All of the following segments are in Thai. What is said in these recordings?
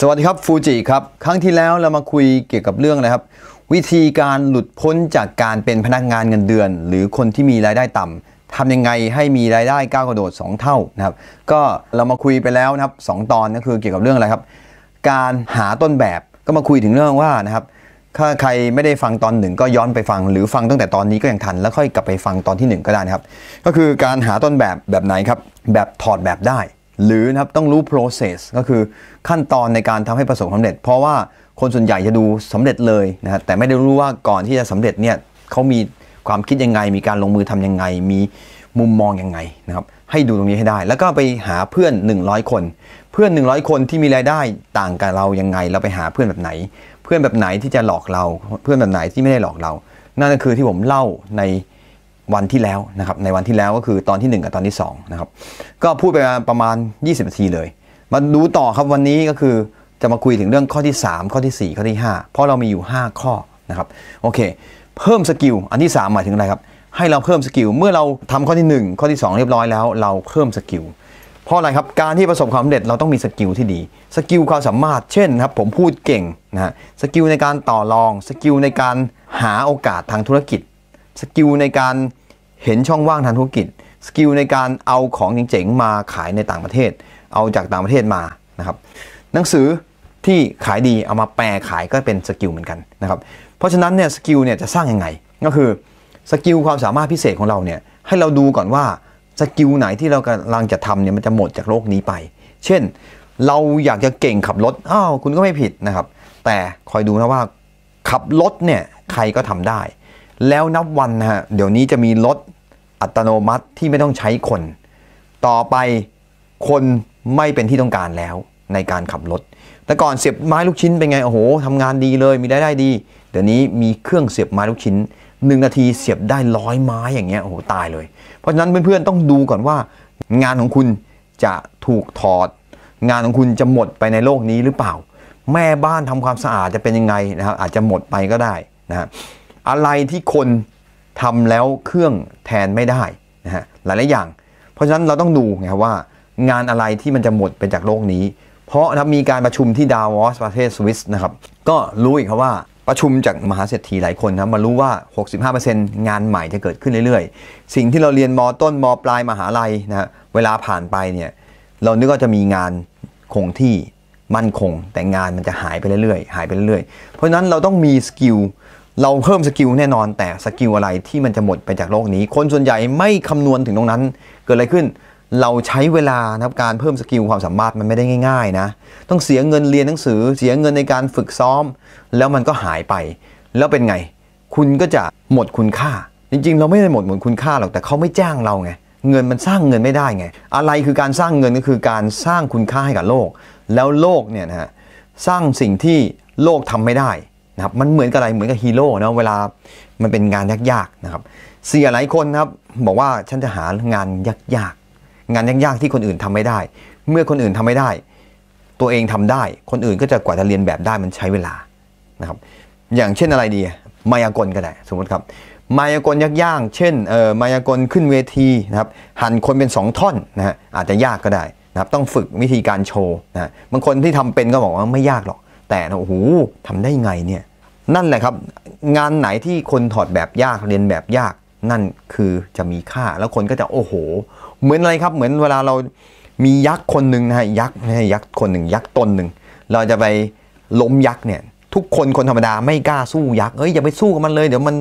สวัสดีครับฟูจิครับ ครั้งที่แล้วเรามาคุยเกี่ยวกับเรื่องนะครับ วิธีการหลุดพ้นจากการเป็นพนักงานเงินเดือน หรือคนที่มีรายได้ต่ำ ทำยังไงให้มีรายได้ก้าวกระโดด 2 เท่านะครับก็เรามาคุยไปแล้วนะครับ 2 ตอนก็คือเกี่ยวกับเรื่องอะไรครับ การหาต้นแบบก็มาคุยถึงเรื่องว่านะครับถ้าใครไม่ได้ฟังตอนหนึ่งก็ย้อนไปฟังหรือฟังตั้งแต่ตอนนี้ก็ยังทัน แล้วค่อยกลับไปฟังตอนที่ 1 ก็ได้นะครับก็คือการหาต้นแบบแบบไหนครับแบบถอดแบบได้หรือนะครับต้องรู้ process ก็คือขั้นตอนในการทำให้ประสบความสำเร็จ เพราะว่าคนส่วนใหญ่จะดูสำเร็จเลยนะฮะแต่ไม่ได้รู้ว่าก่อนที่จะสำเร็จเนี่ยเขามีความคิดยังไง มีการลงมือทํำยังไง มีมุมมองยังไงนะครับให้ดูตรงนี้ให้ได้ แล้วก็ไปหาเพื่อน 100 คน เพื่อน 100 คนที่มีรายได้ต่างกับเรายังไง เราไปหาเพื่อนแบบไหน เพื่อนแบบไหนที่จะหลอกเรา เพื่อนแบบไหนที่ไม่ได้หลอกเรา นั่นก็คือที่ผมเล่าในวันที่แล้วนะครับในวันที่แล้วก็คือตอนที่1กับตอนที่2นะครับก็พูดไปประมาณ 20นาทีเลย มาดูต่อครับวันนี้ก็คือจะมาคุยถึงเรื่องข้อที่ 3 ข้อที่ 4 ข้อที่ 5 เพราะเรามีอยู่ 5 ข้อนะครับโอเคเพิ่มสกิลอันที่3หมายถึงอะไรครับให้เราเพิ่มสกิลเมื่อเราทำข้อที่ 1 ข้อที่2เรียบร้อยแล้วเราเพิ่มสกิลเพราะอะไรครับการที่ประสบความสำเร็จเราต้องมีสกิลที่ดีสกิลความสามารถเช่นครับผมพูดเก่งนะสกิลในการต่อรองสกิลในการหาโอกาสทางธุรกิจสกิลในการเห็นช่องว่างทางธุรกิจสกิลในการเอาของเจ๋งๆมาขายในต่างประเทศเอาจากต่างประเทศมานะครับหนังสือที่ขายดีเอามาแปลขายก็เป็นสกิลเหมือนกันนะครับ เพราะฉะนั้นเนี่ยสกิลเนี่ยจะสร้างยังไงก็คือสกิลความสามารถพิเศษของเราเนี่ยให้เราดูก่อนว่าสกิลไหนที่เรากำลังจะทำเนี่ยมันจะหมดจากโลกนี้ไป เช่น เราอยากจะเก่งขับรถอ้าวคุณก็ไม่ผิดนะครับแต่คอยดูนะว่า ขับรถเนี่ยใครก็ทำได้แล้วนับวันนะฮะ เดี๋ยวนี้จะมีรถอัตโนมัติที่ไม่ต้องใช้คน ต่อไปคนไม่เป็นที่ต้องการแล้ว ในการขับรถแต่ก่อนเสียบไม้ลูกชิ้นเป็นไงโอ้โหทำงานดีเลยมีได้ได้ดีเดี๋ยวนี้มีเครื่องเสียบไม้ลูกชิ้น1นาทีเสียบได้ร้อยไม้อย่างเงี้ยโอ้โหตายเลย เพราะฉะนั้นเพื่อนๆต้องดูก่อนว่า งานของคุณจะถูกถอด งานของคุณจะหมดไปในโลกนี้หรือเปล่า แม่บ้านทำความสะอาดจะเป็นยังไงนะครับอาจจะหมดไปก็ได้นะครับอะไรที่คนทำแล้วเครื่องแทนไม่ได้นะฮะหลายหลายอย่าง เพราะฉะนั้นเราต้องดูไงว่างานอะไรที่มันจะหมดไปจากโลกนี้ เพราะนะมีการประชุมที่ดาวอสประเทศสวิสนะครับก็รู้อีกครับว่าประชุมจากมหาเศรษฐีหลายคนนะมารู้ว่า 65%งานใหม่จะเกิดขึ้นเรื่อยๆ สิ่งที่เราเรียนมต้นมปลายมหาลัยนะเวลาผ่านไป เนี่ยเรานึกว่าจะมีงานคงที่มั่นคง แต่งานมันจะหายไปเรื่อยๆ หายไปเรื่อยๆเพราะฉะนั้นเราต้องมีสกิลเราเพิ่มสกิลแน่นอนแต่สกิลอะไรที่มันจะหมดไปจากโลกนี้ คนส่วนใหญ่ไม่คำนวณถึงตรงนั้น เกิดอะไรขึ้น เราใช้เวลานะครับการเพิ่มสกิลความสามารถมันไม่ได้ง่ายๆนะต้องเสียเงินเรียนหนังสือ เสียเงินในการฝึกซ้อม แล้วมันก็หายไป แล้วเป็นไง คุณก็จะหมดคุณค่า จริงๆ เราไม่ได้หมดหมดคุณค่าหรอกแต่เขาไม่จ้างเราไงเงินมันสร้างเงินไม่ได้ไงอะไรคือการสร้างเงินก็คือการสร้างคุณค่าให้กับโลก แล้วโลกเนี่ยนะฮะสร้างสิ่งที่โลกทำไม่ได้นะครับมันเหมือนกับอะไรเหมือนกับฮีโร่เนาะเวลามันเป็นงานยากๆนะครับเสียหลายคนนะครับบอกว่าฉันจะหางานยากๆ งานยากๆที่คนอื่นทำไม่ได้ เมื่อคนอื่นทำไม่ได้ ตัวเองทำได้คนอื่นก็จะกว่าจะเรียนแบบได้มันใช้เวลานะครับอย่างเช่นอะไรดีมายากลก็ได้ สมมติครับมายากลยากๆเช่นเอ่อมายากลขึ้นเวทีนะครับหั่นคนเป็น 2ท่อนนะฮะอาจจะยากก็ได้นะครับต้องฝึกวิธีการโชว์นะบางคนที่ทำเป็นก็บอกว่าไม่ยากหรอกแต่โอ้โหทำได้ไงเนี่ย นั่นแหละครับ งานไหนที่คนถอดแบบยากเรียนแบบยากนั่นคือจะมีค่าแล้วคนก็จะโอ้โห เหมือนอะไรครับเหมือนเวลาเรามียักษ์คนหนึ่งนะฮะยักษ์นะยักษ์คนหนึ่งยักษ์ตนหนึ่ง เราจะไปล้มยักษ์เนี่ยทุกคนคนธรรมดาไม่กล้าสู้ยักษ์เอ้ย อย่าไปสู้กับมันเลย เดี๋ยวมัน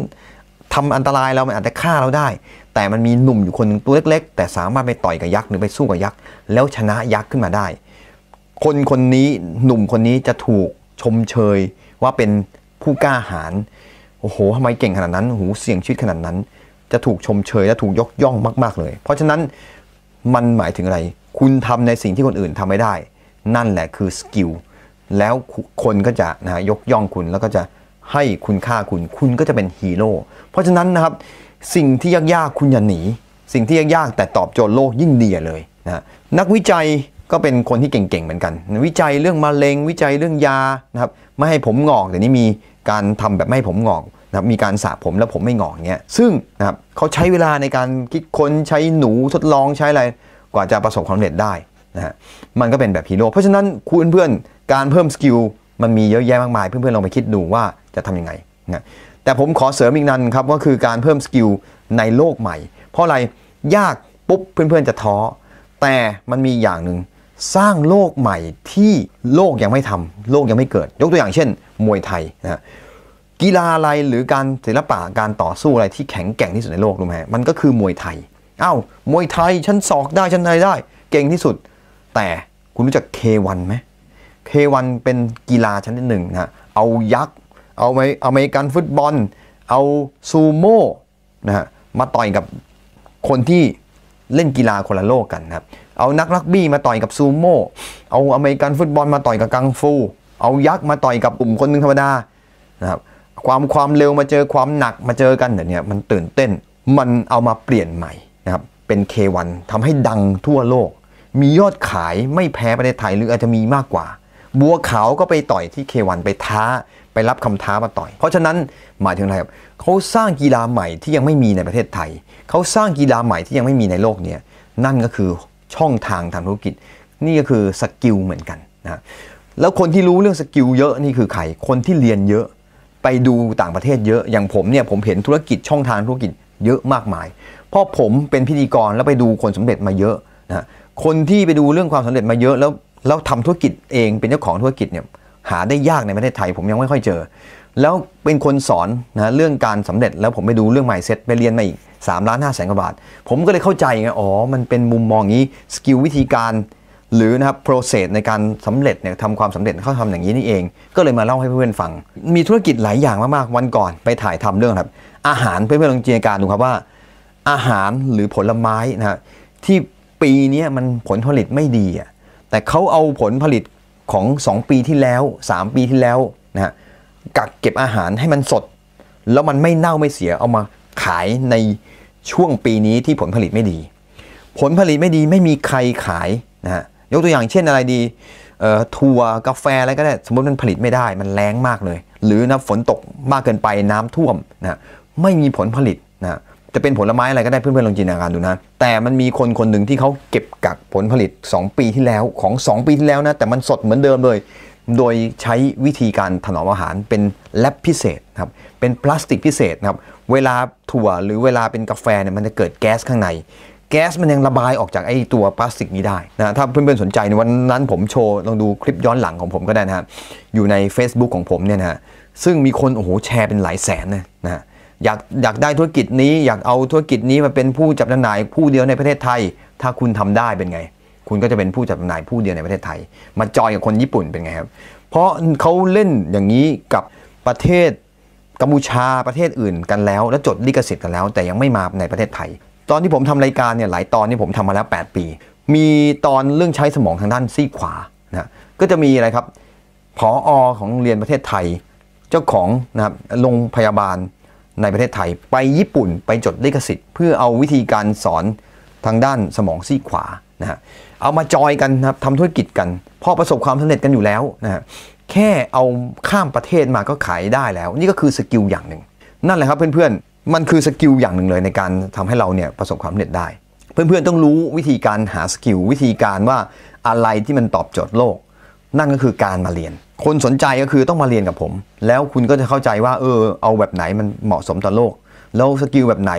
ทำอันตรายเรา มันอาจจะฆ่าเราได้ แต่มันมีหนุ่มอยู่คนตัวเล็กๆ แต่สามารถไปต่อยกับยักษ์หรือไปสู้กับยักษ์แล้วชนะยักษ์ขึ้นมาได้คนคนนี้หนุ่มคนนี้จะถูกชมเชยว่าเป็นผู้กล้าหาญโอ้โหทำไมเก่งขนาดนั้นโอ้โหเสี่ยงชีวิตขนาดนั้น จะถูกชมเชยและถูกยกย่องมาก ๆ เลย เพราะฉะนั้นมันหมายถึงอะไร คุณทำในสิ่งที่คนอื่นทำไม่ได้ นั่นแหละคือสกิลแล้วคนก็จะนะยกย่องคุณแล้วก็จะให้คุณค่าคุณ คุณก็จะเป็นฮีโร่เพราะฉะนั้นนะครับสิ่งที่ยากๆคุณอย่าหนีสิ่งที่ยาก ๆ แต่ตอบโจทย์โลกยิ่งดีเลยนะนักวิจัยก็เป็นคนที่เก่งๆ เหมือนกัน วิจัยเรื่องมะเร็งวิจัยเรื่องยานะครับไม่ให้ผมงอกแต่นี้มีการทำแบบไม่ให้ผมงอกนะครับมีการสระผมแล้วผมไม่งอกเงี้ยซึ่งนะครับเขาใช้เวลาในการคิดค้นใช้หนูทดลองใช้อะไรกว่าจะประสบความสำเร็จได้นะฮะมันก็เป็นแบบฮีโร่เพราะฉะนั้นคุณเพื่อนการเพิ่มสกิลมันมีเยอะแยะมากมาย เพื่อนๆลองไปคิดดูว่าจะทํำยังไงนะแต่ผมขอเสริมอีกนั้นครับก็คือการเพิ่มสกิลในโลกใหม่ เพราะอะไรยากปุ๊บเพื่อนๆจะท้อแต่มันมีอย่างหนึ่งสร้างโลกใหม่ที่โลกยังไม่ทำ โลกยังไม่เกิด ยกตัวอย่างเช่น มวยไทยนะกีฬาอะไรหรือการศิลปะการต่อสู้อะไรที่แข็งแกร่งที่สุดในโลกรู้ไหมมันก็คือมวยไทยอา้าวมวยไทยฉันสอกได้ฉันอะไรได้ เก่งที่สุด แต่คุณรู้จัก K1 ไหม K1 เป็นกีฬาชนิดหนึ่งนะเอายักษ์เอาไมอเมริกันฟุตบอล เอาซูโม่นะฮะมาต่อยกับคนที่เล่นกีฬาคนละโลกกันครับ เอานักรักบี้มาต่อยกับซูโม่ เอาอเมริกันฟุตบอลมาต่อยกับกังฟู เอายักษ์มาต่อยกับกลุ่มคนหนึ่งธรรมดา นะครับ ความความเร็วมาเจอความหนักมาเจอกันเดี๋ยวนี้มันตื่นเต้น มันเอามาเปลี่ยนใหม่นะครับ เป็น K1 ทำให้ดังทั่วโลก มียอดขายไม่แพ้ประเทศไทยหรืออาจจะมีมากกว่า บัวขาวก็ไปต่อยที่ K1 ไปท้าไปรับคำท้ามาต่อย เพราะฉะนั้นหมายถึงอะไรครับเขาสร้างกีฬาใหม่ที่ยังไม่มีในประเทศไทย เขาสร้างกีฬาใหม่ที่ยังไม่มีในโลกเนี่ยนั่นก็คือช่องทางทางธุรกิจ นี่ก็คือสกิลเหมือนกันนะ แล้วคนที่รู้เรื่องสกิลเยอะนี่คือใครคนที่เรียนเยอะไปดูต่างประเทศเยอะ อย่างผมเนี่ยผมเห็นธุรกิจช่องทางธุรกิจเยอะมากมาย เพราะผมเป็นพิธีกรแล้วไปดูคนสำเร็จมาเยอะนะ คนที่ไปดูเรื่องความสำเร็จมาเยอะ แล้วแล้วทำธุรกิจเองเป็นเจ้าของธุรกิจเนี่ยหาได้ยากในประเทศไทย ผมยังไม่ค่อยเจอ แล้วเป็นคนสอนนะเรื่องการสำเร็จแล้วผมไปดูเรื่องใหม่เซ็ตไปเรียนมาอีก3ล้านห้าแสนกว่าบาท ผมก็เลยเข้าใจไงอ๋อ มันเป็นมุมมองนี้ สกิลวิธีการ หรือนะครับโปรเซสในการสำเร็จเนี่ยทำความสำเร็จเขาทำอย่างนี้นี่เอง ก็เลยมาเล่าให้เพื่อนๆฟัง มีธุรกิจหลายอย่างมาก ๆ วันก่อนไปถ่ายทำเรื่องครับ อาหารเพื่อนๆลองจินตนาการดูครับว่า อาหารหรือผลไม้นะที่ปีนี้มันผลผลิตไม่ดีอ่ะแต่เขาเอาผลผลิตของ 2 ปีที่แล้ว 3 ปีที่แล้วนะฮะกักเก็บอาหารให้มันสด แล้วมันไม่เน่าไม่เสียเอามาขายในช่วงปีนี้ที่ผลผลิตไม่ดี ผลผลิตไม่ดีไม่มีใครขายนะฮะยกตัวอย่างเช่นอะไรดีทั่วกาแฟอะไรก็ได้สมมติมันผลิตไม่ได้มันแรงมากเลย หรือนะฝนตกมากเกินไปน้ำท่วมนะไม่มีผลผลิตนะจะเป็นผลไม้อะไรก็ได้เพื่อนๆลองจินตนาการดูนะ แต่มันมีคนคนหนึ่งที่เขาเก็บกักผลผลิต 2 ปีที่แล้วของ 2 ปีที่แล้วนะแต่มันสดเหมือนเดิมเลย โดยใช้วิธีการถนอมอาหารเป็นแลบพิเศษครับเป็นพลาสติกพิเศษครับเวลาถั่วหรือเวลาเป็นกาแฟเนี่ยมันจะเกิดแก๊สข้างใน แก๊สมันยังระบายออกจากไอ้ตัวพลาสติกนี้ได้นะถ้าเพื่อนๆสนใจในวันนั้นผมโชว์ลองดูคลิปย้อนหลังของผมก็ได้นะฮะอยู่ใน Facebook ของผมเนี่ยนะฮะซึ่งมีคนโอ้โหแชร์เป็นหลายแสนนะนะะอยากอยากได้ธุรกิจนี้อยากเอาธุรกิจนี้มาเป็นผู้จับจำหน่ายผู้เดียวในประเทศไทย ถ้าคุณทำได้เป็นไง คุณก็จะเป็นผู้จับจำหน่ายผู้เดียวในประเทศไทย มาจอยกับคนญี่ปุ่นเป็นไงครับ เพราะเขาเล่นอย่างนี้กับประเทศกัมพูชาประเทศอื่นกันแล้ว และจดลิขสิทธิ์กันแล้วแต่ยังไม่มาในประเทศไทย ตอนที่ผมทำรายการเนี่ยหลายตอนนี่ผมทำมาแล้ว8ปี มีตอนเรื่องใช้สมองทางด้านซีขวานะก็จะมีอะไรครับผออของโรงเรียนประเทศไทย เจ้าของนะครับโรงพยาบาลในประเทศไทยไปญี่ปุ่นไปจดลิขสิทธิ์ เพื่อเอาวิธีการสอนทางด้านสมองซีขวานะฮะเอามาจอยกันครับทำธุรกิจกัน พอประสบความสำเร็จกันอยู่แล้วนะฮะแค่เอาข้ามประเทศมาก็ขายได้แล้ว นี่ก็คือสกิลอย่างหนึ่งนั่นแหละครับเพื่อนๆมันคือสกิลอย่างหนึ่งเลยในการทำให้เราเนี่ยประสบความสำเร็จได้ เพื่อนๆต้องรู้วิธีการหาสกิลวิธีการว่าอะไรที่มันตอบโจทย์โลกนั่นก็คือการมาเรียนคนสนใจก็คือต้องมาเรียนกับผม แล้วคุณก็จะเข้าใจว่าเออเอาแบบไหนมันเหมาะสมต่อโลก แล้วสกิลแบบไหน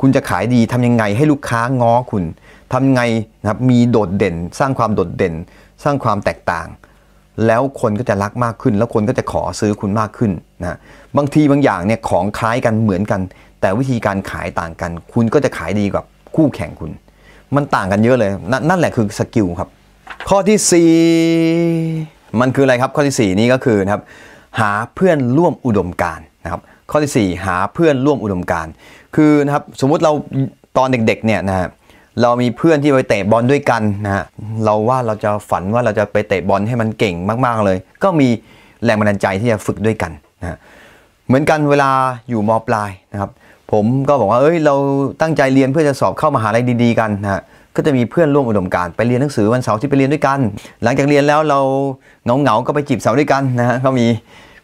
คุณจะขายดีทำยังไงให้ลูกค้าง้อคุณทำไงนะครับมีโดดเด่น สร้างความโดดเด่น สร้างความแตกต่าง แล้วคนก็จะรักมากขึ้น แล้วคนก็จะขอซื้อคุณมากขึ้นนะบางทีบางอย่างเนี่ยของคล้ายกันเหมือนกัน แต่วิธีการขายต่างกัน คุณก็จะขายดีกว่าคู่แข่งคุณ มันต่างกันเยอะเลยนนั่นแหละคือสกิลครับข้อที่ 4 มันคืออะไรครับ ข้อที่ 4 นี้ก็คือนะครับหาเพื่อนร่วมอุดมการนะครับ ข้อที่ 4 หาเพื่อนร่วมอุดมการคือนะครับสมมุติเราตอนเด็กๆเนี่ยนะฮเรามีเพื่อนที่ไปเตะบอลด้วยกันนะฮะเราว่าเราจะฝันว่าเราจะไปเตะบอลให้มันเก่งมากๆเลย ก็มีแรงบันดาลใจที่จะฝึกด้วยกันนะเหมือนกันเวลาอยู่มปลายนะครับ ผมก็บอกว่าเอ้ยเราตั้งใจเรียนเพื่อจะสอบเข้ามหาลัยดี ๆ กันนะฮะก็จะมีเพื่อนร่วมอุดมการไปเรียนหนังสือวันเสาร์ที่ไปเรียนด้วยกัน หลังจากเรียนแล้วเราเงาเงาก็ไปจีบสาวด้วยกันนะฮะก็มี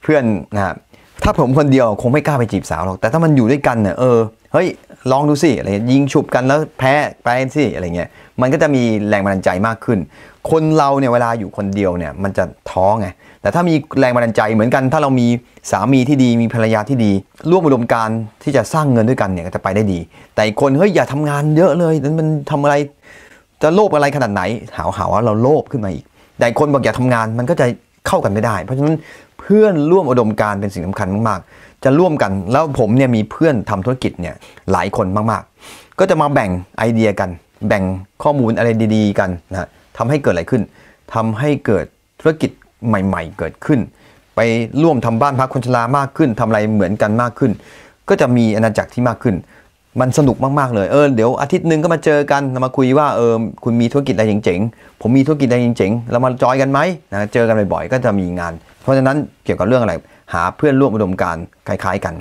เพื่อนนะฮะถ้าผมคนเดียวคงไม่กล้าไปจีบสาวหรอกแต่ถ้ามันอยู่ด้วยกันเนี่ยเออเฮ้ยลองดูสิ อะไรยิงฉุบกันแล้วแพ้ไปสิ อะไรเงี้ย มันก็จะมีแรงบันดาลใจมากขึ้น คนเราเนี่ยเวลาอยู่คนเดียวเนี่ยมันจะท้อไง แต่ถ้ามีแรงบันดาลใจเหมือนกัน ถ้าเรามีสามีที่ดี มีภรรยาที่ดี ร่วมอุดมการที่จะสร้างเงินด้วยกันเนี่ยก็จะไปได้ดี แต่คนเฮ้ยอย่าทำงานเยอะเลย มันทำอะไรจะโลภอะไรขนาดไหน หาหาว่าเราโลภขึ้นมาอีก แต่คนบอก อย่าทำงานมันก็จะเข้ากันไม่ได้ เพราะฉะนั้นเพื่อนร่วมอุดมการเป็นสิ่งสำคัญมากๆจะร่วมกันแล้วผมเนี่ยมีเพื่อนทำธุรกิจเนี่ย หลายคนมาก ๆ ก็จะมาแบ่งไอเดียกัน แบ่งข้อมูลอะไรดี ๆ กันนะทำให้เกิดอะไรขึ้น ทำให้เกิดธุรกิจใหม่ๆ เกิดขึ้น ไปร่วมทำบ้านพักคนชรามากขึ้น ทำอะไรเหมือนกันมากขึ้น ก็จะมีอาณาจักรที่มากขึ้น มันสนุกมาก ๆ เลยเออเดี๋ยวอาทิตย์หนึ่งก็มาเจอกันมาคุยว่าเออคุณมีธุรกิจอะไรเจ๋งๆผมมีธุรกิจอะไรเจ๋งๆเรามาจอยกันไหมนะเจอกันบ่อยๆก็จะมีงาน เพราะฉะนั้นเกี่ยวกับเรื่องอะไรหาเพื่อนร่วมอุดมการคล้าย ๆ กัน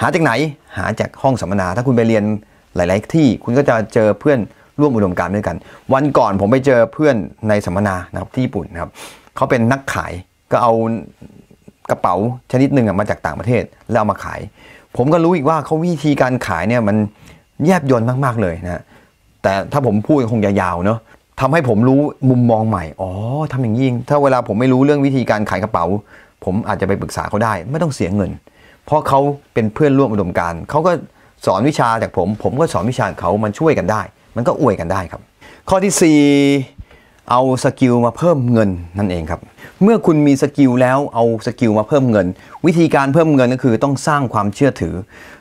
หาจากไหนหาจากห้องสัมมนา ถ้าคุณไปเรียนหลาย ๆ ที่คุณก็จะเจอเพื่อนร่วมอุดมการด้วยกัน วันก่อนผมไปเจอเพื่อนในสัมมนานะครับที่ญี่ปุ่นนะครับเขาเป็นนักขายก็เอากระเป๋าชนิดหนึ่งมาจากต่างประเทศแล้วเอามาขาย ผมก็รู้อีกว่าเขาวิธีการขายเนี่ยมันแยบยลมากๆเลยนะแต่ถ้าผมพูดคงยาวๆเนาะทำให้ผมรู้มุมมองใหม่ อ๋อทำอย่างยิ่งถ้าเวลาผมไม่รู้เรื่องวิธีการขายกระเป๋าผมอาจจะไปปรึกษาเขาได้ไม่ต้องเสียเงิน เพราะเขาเป็นเพื่อนร่วมอุดมการเขาก็สอนวิชาจากผมผมก็สอนวิชาเขา มันช่วยกันได้ มันก็อวยกันได้ครับ ข้อที่ 4 เอาสกิลมาเพิ่มเงินนั่นเองครับ เมื่อคุณมีสกิลแล้วเอาสกิลมาเพิ่มเงิน วิธีการเพิ่มเงินก็คือต้องสร้างความเชื่อถือ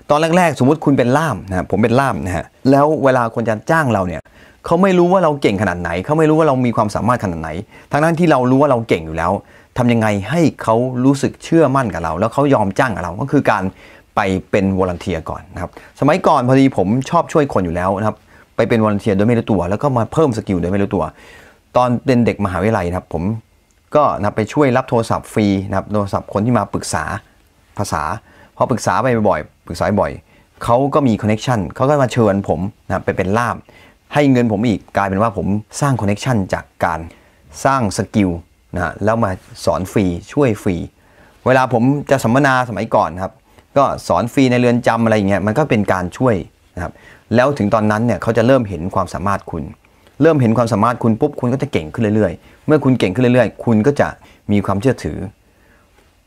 ตอนแรกๆสมมติคุณเป็นล่ามนะผมเป็นล่ามนะฮะแล้วเวลาคนจะจ้างเราเนี่ย เขาไม่รู้ว่าเราเก่งขนาดไหน เขาไม่รู้ว่าเรามีความสามารถขนาดไหน ทั้งนั้นที่เรารู้ว่าเราเก่งอยู่แล้วทำยังไงให้เขารู้สึกเชื่อมั่นกับเรา แล้วเขายอมจ้างกับเรา ก็คือการไปเป็นวอร์เทียก่อนนะครับ สมัยก่อนพอดีผมชอบช่วยคนอยู่แล้วนะครับ ไปเป็นวอร์เทียโดยไม่รู้ตัวแล้วก็มาเพิ่มสกิลโดยไม่รู้ตัว ตอนเป็นเด็กมหาวิทยาลัยนะครับผมก็นะไปช่วยรับโทรศัพท์ฟรีนะครับ โทรศัพท์คนที่มาปรึกษาภาษาพอปรึกษาไปบ่อยปรึกษาบ่อยเขาก็มีคอนเน็ชันเขาก็มาเชิญผมนะไปเป็นล่ามให้เงินผมอีกกลายเป็นว่าผมสร้างคอนเน็ชันจากการสร้างสกิลนะแล้วมาสอนฟรี ช่วยฟรี เวลาผมจะสัมมนาสมัยก่อนครับ ก็สอนฟรีในเรือนจำอะไรอย่างเงี้ยมันก็เป็นการช่วยนะครับแล้วถึงตอนนั้นเนี่ยเขาจะเริ่มเห็นความสามารถคุณ เริ่มเห็นความสามารถคุณปุ๊บคุณก็จะเก่งขึ้นเรื่อยๆ เมื่อคุณเก่งขึ้นเรื่อยๆ คุณก็จะมีความเชื่อถือ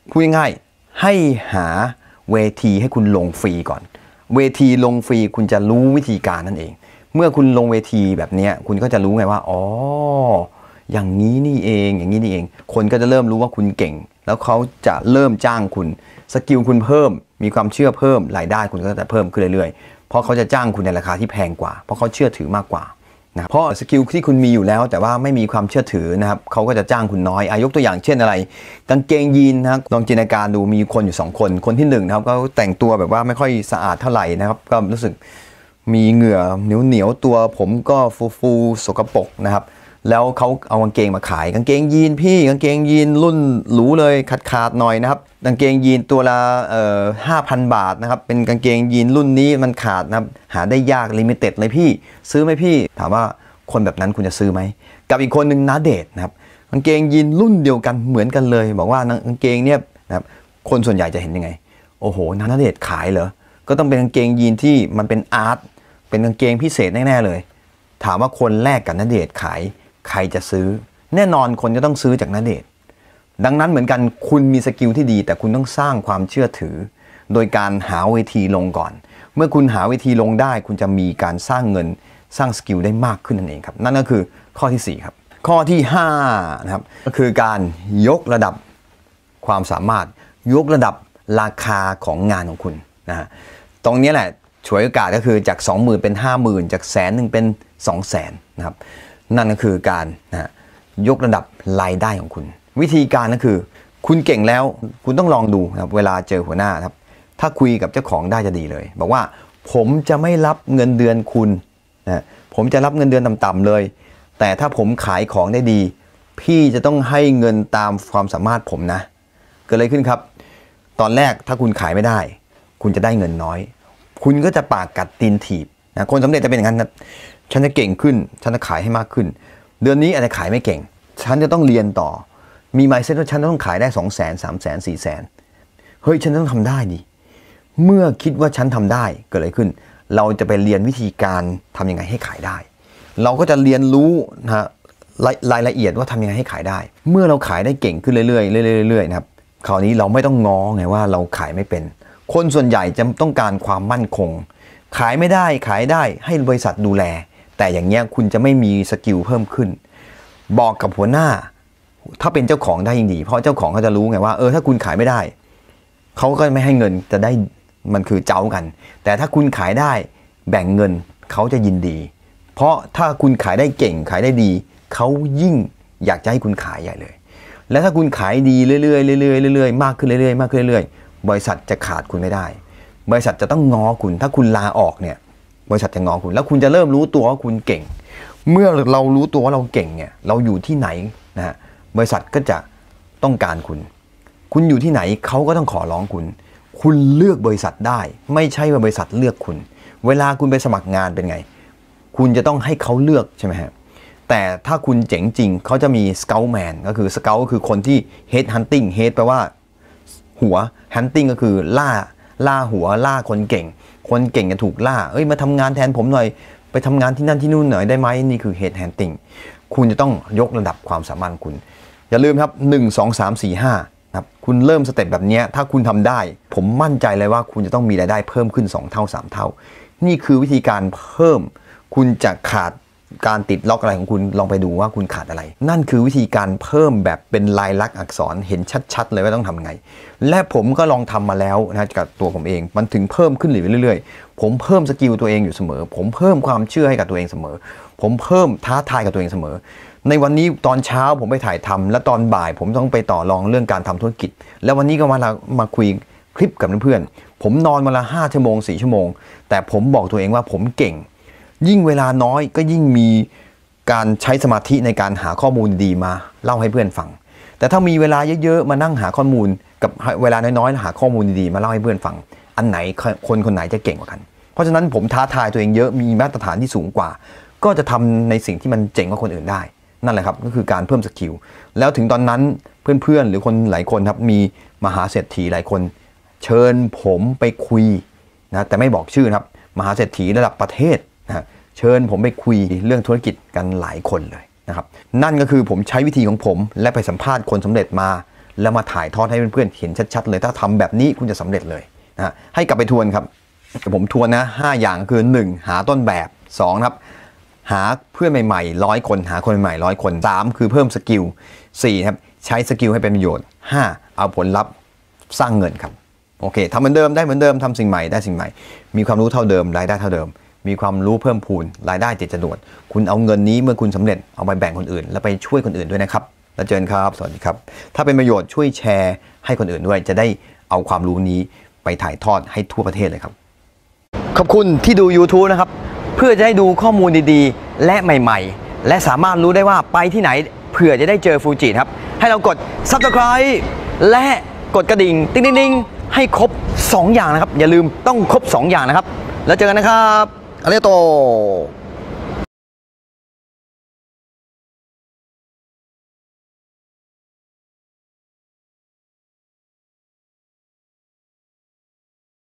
พูดง่ายๆให้หาเวทีให้คุณลงฟรีก่อน เวทีลงฟรีคุณจะรู้วิธีการนั่นเอง เมื่อคุณลงเวทีแบบนี้คุณก็จะรู้ไงว่าอ๋ออย่างนี้นี่เอง อย่างนี้นี่เองคนก็จะเริ่มรู้ว่าคุณเก่ง แล้วเขาจะเริ่มจ้างคุณสกิลคุณเพิ่มมีความเชื่อเพิ่มรายได้คุณก็จะเพิ่มขึ้นเรื่อยๆเพราะเขาจะจ้างคุณในราคาที่แพงกว่า เพราะเขาเชื่อถือมากกว่านะเพราะสกิลที่คุณมีอยู่แล้วแต่ว่าไม่มีความเชื่อถือนะครับเขาก็จะจ้างคุณน้อยอายกตัวอย่างเช่นอะไรกางเกงยีนนะลองจินตนาการดูมีคนอยู่2คนคนที่1นะครับก็แต่งตัวแบบว่าไม่ค่อยสะอาดเท่าไหร่นะครับ ก็รู้สึกมีเหงื่อเหนียวเหนียวตัว ผมก็ฟูฟูสกปรกนะครับแล้วเขาเอากางเกงมาขาย กางเกงยีนพี่กางเกงยีนรุ่นหรูเลยขาดขาดหน่อยนะครับกางเกงยีนตัวละเอ่อห้าพันบาทนะครับเป็นกางเกงยีนรุ่นนี้มันขาดนะครับหาได้ยากลิมิเต็ดเลยพี่ ซื้อไหมพี่ ถามว่าคนแบบนั้นคุณจะซื้อไหมกับอีกคนหนึ่งนาเดทนะครับกางเกงยีนรุ่นเดียวกันเหมือนกันเลย บอกว่ากางเกงเนี้ยนะครับคนส่วนใหญ่จะเห็นยังไงโอ้โหนาเดทขายเหรอก็ต้องเป็นกางเกงยีนที่มันเป็นอาร์ตเป็นกางเกงพิเศษแน่ๆเลย ถามว่าคนแรกกับนาเดทขายใครจะซื้อแน่นอนคนจะต้องซื้อจากนาเดชดังนั้นเหมือนกันคุณมีสกิลที่ดีแต่คุณต้องสร้างความเชื่อถือ โดยการหาเวทีลงก่อน เมื่อคุณหาเวทีลงได้คุณจะมีการสร้างเงินสร้างสกิลได้มากขึ้นนั่นเองครับ นั่นก็คือข้อที่4ครับข้อที่5นะครับก็คือการยกระดับความสามารถยกระดับราคาของงานของคุณนะฮะตรงนี้แหละช่วยโอกาสก็คือจาก20,000เป็น50,000จากแสนหนึ่งเป็น 2 0 0 0 0นนะครับนั่นก็คือการนะยกระดับรายได้ของคุณ วิธีการก็คือ คุณเก่งแล้วคุณต้องลองดูครับเวลาเจอหัวหน้าครับถ้าคุยกับเจ้าของได้จะดีเลย บอกว่าผมจะไม่รับเงินเดือนคุณนะผมจะรับเงินเดือนต่ำๆเลย แต่ถ้าผมขายของได้ดี พี่จะต้องให้เงินตามความสามารถผมนะ เกิดอะไรขึ้นครับ ตอนแรกถ้าคุณขายไม่ได้ คุณจะได้เงินน้อย คุณก็จะปากกัดตีนถีบนะคนสำเร็จจะเป็นอย่างนั้นนะฉันจะเก่งขึ้น ฉันจะขายให้มากขึ้น เดือนนี้อาจจะขายไม่เก่ง ฉันจะต้องเรียนต่อ มีไมซ์เซ็ตว่าฉันต้องขายได้สองแสนสามแสนสี่แสนเฮ้ย ฉันต้องทำได้ดิ เมื่อคิดว่าฉันทำได้เกิดอะไรขึ้น เราจะไปเรียนวิธีการทํำยังไงให้ขายได้ เราก็จะเรียนรู้นะรายละเอียดว่าทำยังไงให้ขายได้ เมื่อเราขายได้เก่งขึ้นเรื่อยๆเรื่อยๆนะครับ คราวนี้เราไม่ต้องง้อไงว่าเราขายไม่เป็น คนส่วนใหญ่จะต้องการความมั่นคงขายไม่ได้ขายได้ให้บริษัทดูแล แต่อย่างเงี้ยคุณจะไม่มีสกิลเพิ่มขึ้นบอกกับหัวหน้า ถ้าเป็นเจ้าของได้ยิ่งดี เพราะเจ้าของเขาจะรู้ไงว่าเออถ้าคุณขายไม่ได้เขาก็ไม่ให้เงินจะได้มันคือเจ้ากัน แต่ถ้าคุณขายได้แบ่งเงินเขาจะยินดี เพราะถ้าคุณขายได้เก่งขายได้ดีเขายิ่งอยากจะให้คุณขายใหญ่เลย แล้วถ้าคุณขายดีเรื่อยๆเรื่อยๆเรื่อยๆมากขึ้นเรื่อยๆมากขึ้นเรื่อย ๆ บริษัทจะขาดคุณไม่ได้บริษัทจะต้องงอคุณ ถ้าคุณลาออกเนี่ย บริษัทจะงอคุณ แล้วคุณจะเริ่มรู้ตัวว่าคุณเก่ง เมื่อเรารู้ตัวว่าเราเก่งเนี่ยเราอยู่ที่ไหน นะฮะบริษัทก็จะต้องการคุณ คุณอยู่ที่ไหนเขาก็ต้องขอร้องคุณ คุณเลือกบริษัทได้ ไม่ใช่ว่าบริษัทเลือกคุณ เวลาคุณไปสมัครงานเป็นไง คุณจะต้องให้เขาเลือกใช่ไหมฮะแต่ถ้าคุณเจ๋งจริงเขาจะมีสเกลแมนก็คือสเกลก็คือคนที่เฮดฮันติงเฮดแปลว่าหัวฮันติงก็คือล่าล่าหัวล่าคนเก่ง คนเก่งจะถูกล่าเอ้ยมาทำงานแทนผมหน่อย ไปทำงานที่นั่นที่นู่นหน่อยได้ไหมนี่คือเหตุแทนติ่ง คุณจะต้องยกระดับความสามารถคุณ อย่าลืมครับ 1 2 3 4 5ครับคุณเริ่มสเต็ปแบบนี้ ถ้าคุณทำได้ ผมมั่นใจเลยว่า คุณจะต้องมีรายได้เพิ่มขึ้น 2 เท่า 3 เท่านี่คือวิธีการเพิ่ม คุณจะขาดการติดล็อกอะไรของคุณลองไปดูว่าคุณขาดอะไร นั่นคือวิธีการเพิ่มแบบเป็นลายลักษณ์อักษรเห็นชัด ๆ เลยว่าต้องทำไง และผมก็ลองทำมาแล้วนะกับตัวผมเอง มันถึงเพิ่มขึ้นเรื่อย ๆ ผมเพิ่มสกิลตัวเองอยู่เสมอผมเพิ่มความเชื่อให้กับตัวเองเสมอ ผมเพิ่มท้าทายกับตัวเองเสมอ ในวันนี้ตอนเช้าผมไปถ่ายทำและตอนบ่ายผมต้องไปต่อรองเรื่องการทำธุรกิจ แล้ววันนี้ก็มามาคุยคลิปกับเพื่อนๆผมนอนวาละ5ชั่วโมง4ชั่วโมง แต่ผมบอกตัวเองว่าผมเก่งยิ่งเวลาน้อยก็ยิ่งมีการใช้สมาธิในการหาข้อมูลดีมาเล่าให้เพื่อนฟัง แต่ถ้ามีเวลาเยอะๆมานั่งหาข้อมูลกับเวลาน้อยๆหาข้อมูลดีๆมาเล่าให้เพื่อนฟัง อันไหน คนคนไหนจะเก่งกว่ากัน เพราะฉะนั้นผมท้าทายตัวเองเยอะมีมาตรฐานที่สูงกว่า ก็จะทำในสิ่งที่มันเจ๋งกว่าคนอื่นได้ นั่นแหละครับก็คือการเพิ่มสกิล แล้วถึงตอนนั้นเพื่อนๆหรือคนหลายคนครับมีมหาเศรษฐีหลายคนเชิญผมไปคุยนะแต่ไม่บอกชื่อครับมหาเศรษฐีระดับประเทศนะเชิญผมไปคุยเรื่องธุรกิจกันหลายคนเลยนะครับนั่นก็คือผมใช้วิธีของผมและไปสัมภาษณ์คนสำเร็จมา แล้วมาถ่ายทอดให้เพื่อนๆ เห็นชัดๆเลยถ้าทำแบบนี้คุณจะสำเร็จเลยนะให้กลับไปทวนครับ ผมทวนนะ 5 อย่างคือ 1 หาต้นแบบ2ครับหาเพื่อนใหม่ๆร้อยคนหาคนใหม่ร้อยคน3คือเพิ่มสกิล4ครับใช้สกิลให้เป็นประโยชน์ 5 เอาผลลัพธ์สร้างเงินครับโอเคทำเหมือนเดิมได้เหมือนเดิมทำสิ่งใหม่ได้สิ่งใหม่มีความรู้เท่าเดิมรายได้เท่าเดิมมีความรู้เพิ่มพูนรายได้เจ็ดจรวดคุณเอาเงินนี้เมื่อคุณสำเร็จเอาไปแบ่งคนอื่น แล้วไปช่วยคนอื่นด้วยนะครับแล้วเจอกันครับ สวัสดีครับ ถ้าเป็นประโยชน์ช่วยแชร์ให้คนอื่นด้วย จะได้เอาความรู้นี้ไปถ่ายทอดให้ทั่วประเทศเลยครับขอบคุณที่ดู YouTube นะครับ เพื่อจะให้ดูข้อมูลดี ๆ และใหม่ๆ และสามารถรู้ได้ว่าไปที่ไหนเผื่อจะได้เจอฟูจิครับให้เรากด Subscribe และกดกระดิ่ง ติ๊งๆให้ครบ 2 อย่างนะครับ อย่าลืมต้องครบ 2 อย่างนะครับ แล้วเจอกันนะครับありがとう